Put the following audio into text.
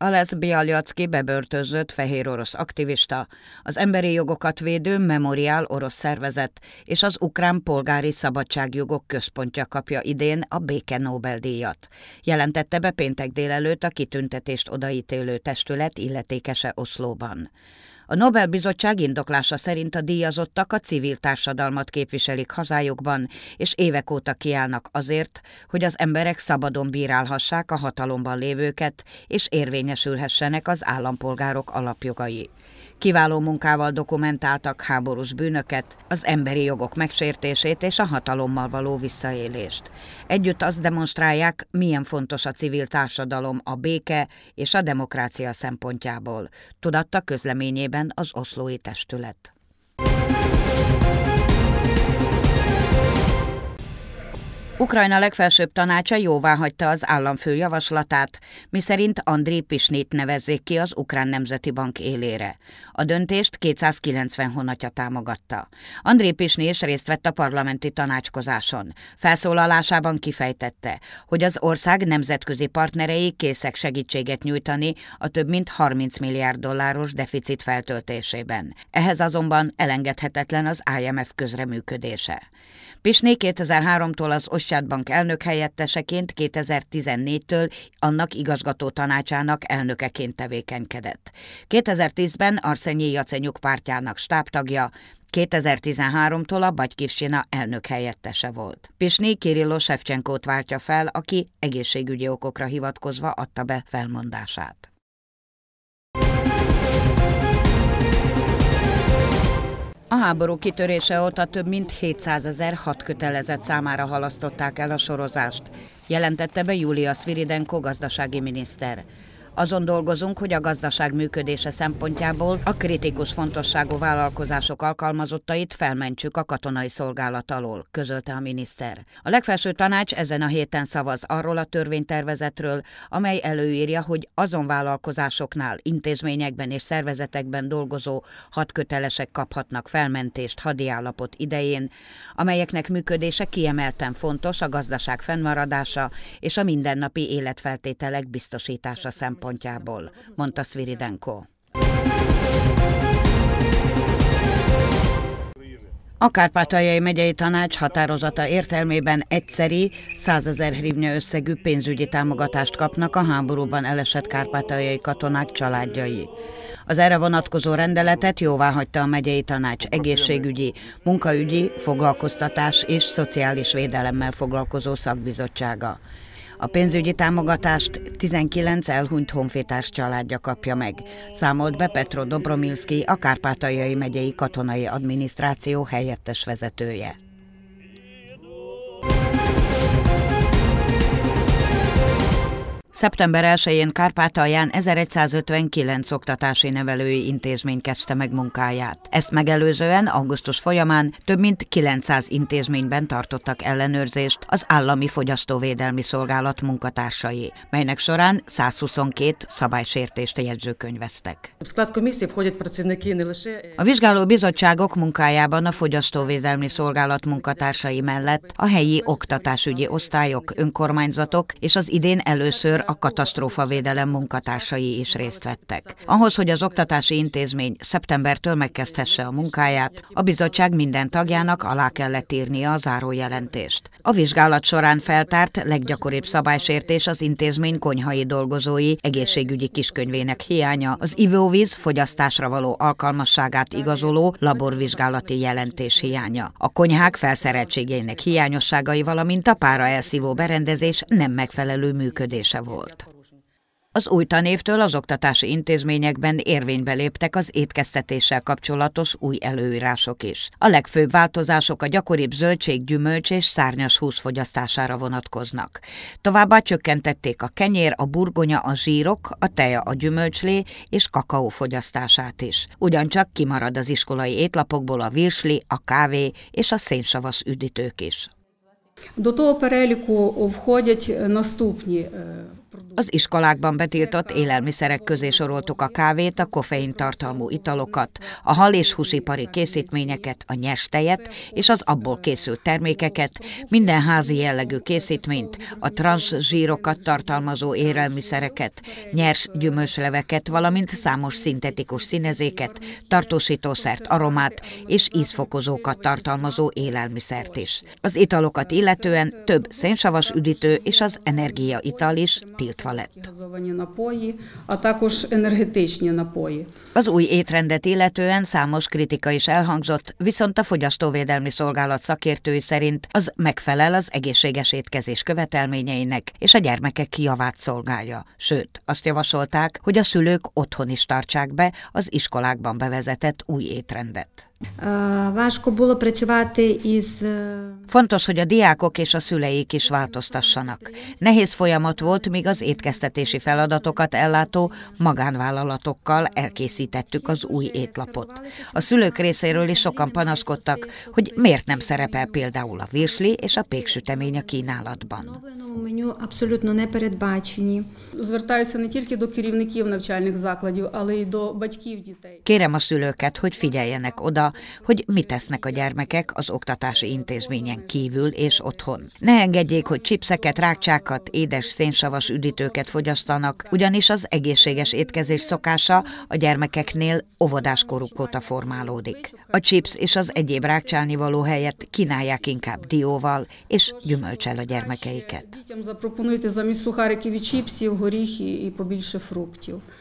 Alesz Bialyacki bebörtözött fehér orosz aktivista, az emberi jogokat védő Memoriál orosz szervezet és az Ukrán Polgári Szabadságjogok Központja kapja idén a Béke Nobel-díjat. Jelentette be péntek délelőtt a kitüntetést odaítélő testület illetékese Oszlóban. A Nobel-bizottság indoklása szerint a díjazottak a civil társadalmat képviselik hazájukban, és évek óta kiállnak azért, hogy az emberek szabadon bírálhassák a hatalomban lévőket, és érvényesülhessenek az állampolgárok alapjogai. Kiváló munkával dokumentáltak háborús bűnöket, az emberi jogok megsértését és a hatalommal való visszaélést. Együtt azt demonstrálják, milyen fontos a civil társadalom a béke és a demokrácia szempontjából, tudatta közleményében az oszlói testület. Ukrajna legfelsőbb tanácsa jóvá hagyta az államfő javaslatát, miszerint André Pisnét nevezzék ki az Ukrán Nemzeti Bank élére. A döntést 290 honatja támogatta. André Pisné is részt vett a parlamenti tanácskozáson. Felszólalásában kifejtette, hogy az ország nemzetközi partnerei készek segítséget nyújtani a több mint 30 milliárd dolláros deficit feltöltésében. Ehhez azonban elengedhetetlen az IMF közreműködése. Pisné 2003-tól az Ossát Bank elnök helyetteseként, 2014-től annak igazgató tanácsának elnökeként tevékenykedett. 2010-ben Arszenyi Jacenyuk pártjának stábtagja, 2013-tól a Bagykivsina elnök helyettese volt. Pisné Kirilló Sevcsenkót váltja fel, aki egészségügyi okokra hivatkozva adta be felmondását. A háború kitörése óta több mint 700 ezer hat kötelezett számára halasztották el a sorozást, jelentette be Julia Sviridenko gazdasági miniszter. Azon dolgozunk, hogy a gazdaság működése szempontjából a kritikus fontosságú vállalkozások alkalmazottait felmentsük a katonai szolgálat alól, közölte a miniszter. A legfelső tanács ezen a héten szavaz arról a törvénytervezetről, amely előírja, hogy azon vállalkozásoknál, intézményekben és szervezetekben dolgozó hadkötelesek kaphatnak felmentést hadiállapot idején, amelyeknek működése kiemelten fontos a gazdaság fennmaradása és a mindennapi életfeltételek biztosítása szempontjából szempontjából, mondta Sviridenko. A Kárpátaljai megyei tanács határozata értelmében egyszeri, 100 ezer hrivnya összegű pénzügyi támogatást kapnak a háborúban elesett kárpátaljai katonák családjai. Az erre vonatkozó rendeletet jóvá hagyta a megyei tanács egészségügyi, munkaügyi, foglalkoztatás és szociális védelemmel foglalkozó szakbizottsága. A pénzügyi támogatást 19 elhunyt honfitárs családja kapja meg, számolt be Petro Dobromilszki, a Kárpátaljai megyei katonai adminisztráció helyettes vezetője. Szeptember 1-én Kárpátalján 1159 oktatási nevelői intézmény kezdte meg munkáját. Ezt megelőzően augusztus folyamán több mint 900 intézményben tartottak ellenőrzést az Állami Fogyasztóvédelmi Szolgálat munkatársai, melynek során 122 szabálysértést jegyzőkönyveztek. A vizsgáló bizottságok munkájában a Fogyasztóvédelmi Szolgálat munkatársai mellett a helyi oktatásügyi osztályok, önkormányzatok és az idén először a katasztrófavédelem munkatársai is részt vettek. Ahhoz, hogy az oktatási intézmény szeptembertől megkezdhesse a munkáját, a bizottság minden tagjának alá kellett írnia a zárójelentést. A vizsgálat során feltárt leggyakoribb szabálysértés az intézmény konyhai dolgozói egészségügyi kiskönyvének hiánya, az ivóvíz fogyasztásra való alkalmasságát igazoló laborvizsgálati jelentés hiánya, a konyhák felszereltségének hiányosságai, valamint a pára elszívó berendezés nem megfelelő működése volt volt. Az új tanévtől az oktatási intézményekben érvénybe léptek az étkeztetéssel kapcsolatos új előírások is. A legfőbb változások a gyakoribb zöldség, gyümölcs és szárnyas hús fogyasztására vonatkoznak. Továbbá csökkentették a kenyér, a burgonya, a zsírok, a teja, a gyümölcslé és kakaó fogyasztását is. Ugyancsak kimarad az iskolai étlapokból a virsli, a kávé és a szénsavas üdítők is. До того переліку входять наступні az iskolákban betiltott élelmiszerek közé soroltuk a kávét, a koffein tartalmú italokat, a hal és húsipari készítményeket, a nyestejet és az abból készült termékeket, minden házi jellegű készítményt, a transzsírokat tartalmazó élelmiszereket, nyers gyümölcsleveket, valamint számos szintetikus színezéket, tartósítószert, aromát és ízfokozókat tartalmazó élelmiszert is. Az italokat illetően több szénsavas üdítő és az energiaital is tiltva lett. Az új étrendet illetően számos kritika is elhangzott, viszont a Fogyasztóvédelmi Szolgálat szakértői szerint az megfelel az egészséges étkezés követelményeinek, és a gyermekek javát szolgálja. Sőt, azt javasolták, hogy a szülők otthon is tartsák be az iskolákban bevezetett új étrendet. Fontos, hogy a diákok és a szüleik is változtassanak. Nehéz folyamat volt, míg az étkeztetési feladatokat ellátó magánvállalatokkal elkészítettük az új étlapot. A szülők részéről is sokan panaszkodtak, hogy miért nem szerepel például a virsli és a péksütemény a kínálatban. Kérem a szülőket, hogy figyeljenek oda hogy mit tesznek a gyermekek az oktatási intézményen kívül és otthon. Ne engedjék, hogy csipszeket, rákcsákat, édes szénsavas üdítőket fogyasztanak, ugyanis az egészséges étkezés szokása a gyermekeknél óvodáskoruk óta formálódik. A chips és az egyéb rákcsálni való helyet kínálják inkább dióval és gyümölcsel a gyermekeiket. Дітям запропонуйте замість сухариків і чіпсів, горіхи і